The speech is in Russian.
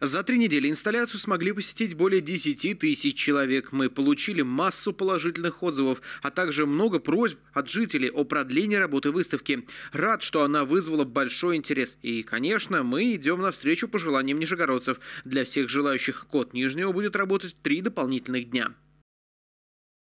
За три недели инсталляцию смогли посетить более 10 тысяч человек. Мы получили массу положительных отзывов, а также много просьб от жителей о продлении работы выставки. Рад, что она вызвала большой интерес. И, конечно, мы идем навстречу пожеланиям нижегородцев. Для всех желающих код Нижнего будет работать три дополнительных дня.